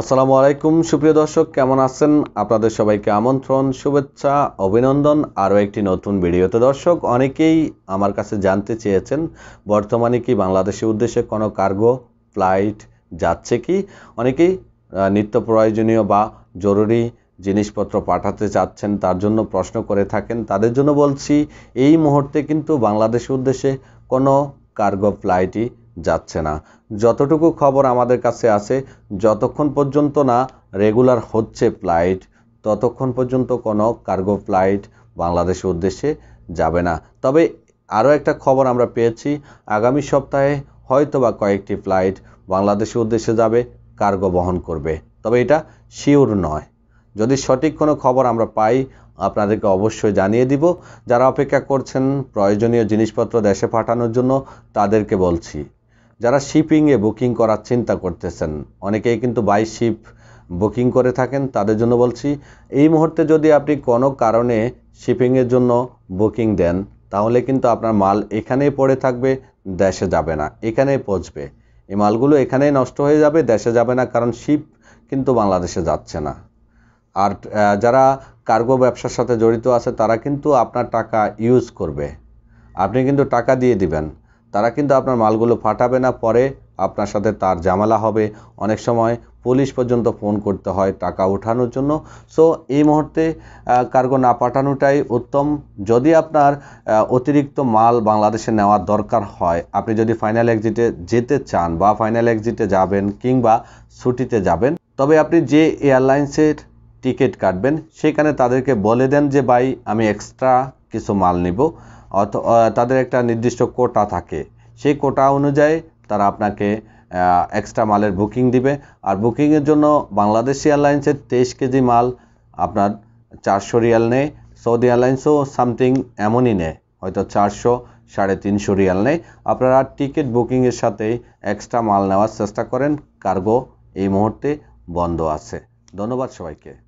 আসসালামু আলাইকুম সুপ্রিয় দর্শক কেমন আছেন আপনাদের সবাইকে আমন্ত্রণ শুভেচ্ছা অভিনন্দন আরও একটি নতুন ভিডিওতে দর্শক অনেকেই আমার কাছে জানতে চেয়েছেন বর্তমানে কি বাংলাদেশের উদ্দেশ্যে কোনো কার্গো ফ্লাইট যাচ্ছে কি অনেকেই নিত্য প্রয়োজনীয় বা জরুরি জিনিসপত্র পাঠাতে চাচ্ছেন তার জন্য প্রশ্ন করে থাকেন তাদের জন্য বলছি এই মুহূর্তে কিন্তু বাংলাদেশের উদ্দেশ্যে কোনো কার্গো ফ্লাইটই যাচ্ছে না যতটুকু খবর আমাদের কাছে আছে যতক্ষণ পর্যন্ত না রেগুলার হচ্ছে ফ্লাইট ততক্ষণ পর্যন্ত কোনো কার্গো ফ্লাইট বাংলাদেশের উদ্দেশ্যে যাবে না তবে আরও একটা খবর আমরা পেয়েছি আগামী সপ্তাহে হয়তো বা কয়েকটি ফ্লাইট বাংলাদেশের উদ্দেশ্যে যাবে কার্গো বহন করবে তবে এটা শিওর নয় যদি সঠিক কোনো খবর আমরা পাই আপনাদেরকে অবশ্যই জানিয়ে দিব যারা অপেক্ষা করছেন প্রয়োজনীয় জিনিসপত্র দেশে পাঠানোর জন্য তাদেরকে বলছি যারা শিপিংয়ে বুকিং করার চিন্তা করতেছেন অনেকেই কিন্তু বাই শিপ বুকিং করে থাকেন তাদের জন্য বলছি এই মুহূর্তে যদি আপনি কোনো কারণে শিপিংয়ের জন্য বুকিং দেন তাহলে কিন্তু আপনার মাল এখানেই পড়ে থাকবে দেশে যাবে না এখানেই পৌঁছবে এই মালগুলো এখানেই নষ্ট হয়ে যাবে দেশে যাবে না কারণ শিপ কিন্তু বাংলাদেশে যাচ্ছে না আর যারা কার্গো ব্যবসার সাথে জড়িত আছে তারা কিন্তু আপনার টাকা ইউজ করবে আপনি কিন্তু টাকা দিয়ে দিবেন তারা কিন্তু আপনার মালগুলো ফাটাবে না পরে আপনার সাথে তার জামালা হবে অনেক সময় পুলিশ পর্যন্ত ফোন করতে হয় টাকা ওঠানোর জন্য সো এই মুহূর্তে কার্গো না পাঠানোটাই উত্তম যদি আপনার অতিরিক্ত মাল বাংলাদেশে নেওয়ার দরকার হয় আপনি যদি ফাইনাল এক্সিটে যেতে চান বা ফাইনাল এক্সিটে যাবেন কিংবা ছুটিতে যাবেন তবে আপনি যে এয়ারলাইন্সের টিকিট কাটবেন সেখানে তাদেরকে বলে দেন যে ভাই আমি এক্সট্রা কিছু মাল নিব অত তাদের একটা নির্দিষ্ট কোটা থাকে সেই কোটা অনুযায়ী তারা আপনাকে এক্সট্রা মালের বুকিং দিবে আর বুকিংয়ের জন্য বাংলাদেশ এয়ারলাইন্সের তেইশ কেজি মাল আপনার চারশো রিয়াল নেয় সৌদি এয়ারলাইন্সও সামথিং এমনই নেয় হয়তো চারশো সাড়ে তিনশো রিয়াল নেয় আপনারা টিকিট বুকিংয়ের সাথে এক্সট্রা মাল নেওয়ার চেষ্টা করেন কার্গো এই মুহূর্তে বন্ধ আছে ধন্যবাদ সবাইকে